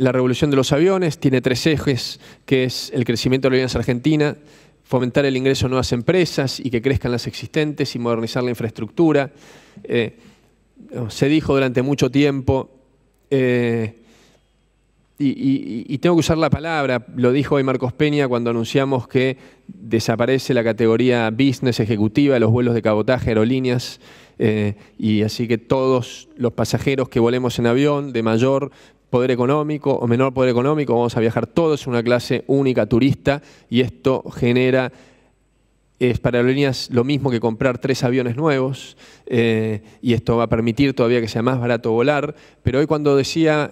la revolución de los aviones, tiene tres ejes, que es el crecimiento de la alianza argentina, fomentar el ingreso a nuevas empresas y que crezcan las existentes y modernizar la infraestructura. Eh, se dijo durante mucho tiempo, eh, y, tengo que usar la palabra, lo dijo hoy Marcos Peña cuando anunciamos que desaparece la categoría business ejecutiva de los vuelos de cabotaje, aerolíneas, eh, y así que todos los pasajeros que volemos en avión de mayor poder económico o menor poder económico, vamos a viajar todos en una clase única turista y esto genera es para aerolíneas lo mismo que comprar tres aviones nuevos eh, y esto va a permitir todavía que sea más barato volar. Pero hoy cuando decía,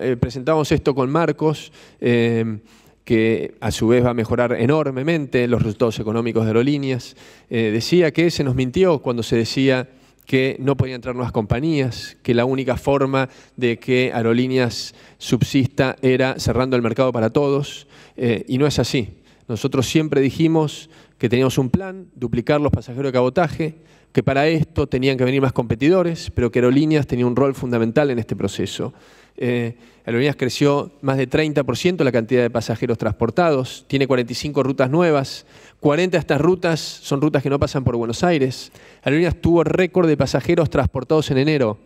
eh, presentamos esto con Marcos, eh, que a su vez va a mejorar enormemente los resultados económicos de aerolíneas, decía que se nos mintió cuando se decía que no podían entrar nuevas compañías, que la única forma de que aerolíneas subsista era cerrando el mercado para todos, eh, y no es así. Nosotros siempre dijimos que teníamos un plan, duplicar los pasajeros de cabotaje, que para esto tenían que venir más competidores, pero que Aerolíneas tenía un rol fundamental en este proceso. Eh, Aerolíneas creció más de 30% la cantidad de pasajeros transportados, tiene 45 rutas nuevas, 40 de estas rutas son rutas que no pasan por Buenos Aires. Aerolíneas tuvo récord de pasajeros transportados en enero.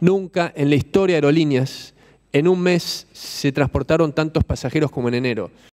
nunca en la historia de Aerolíneas, en un mes se transportaron tantos pasajeros como en enero.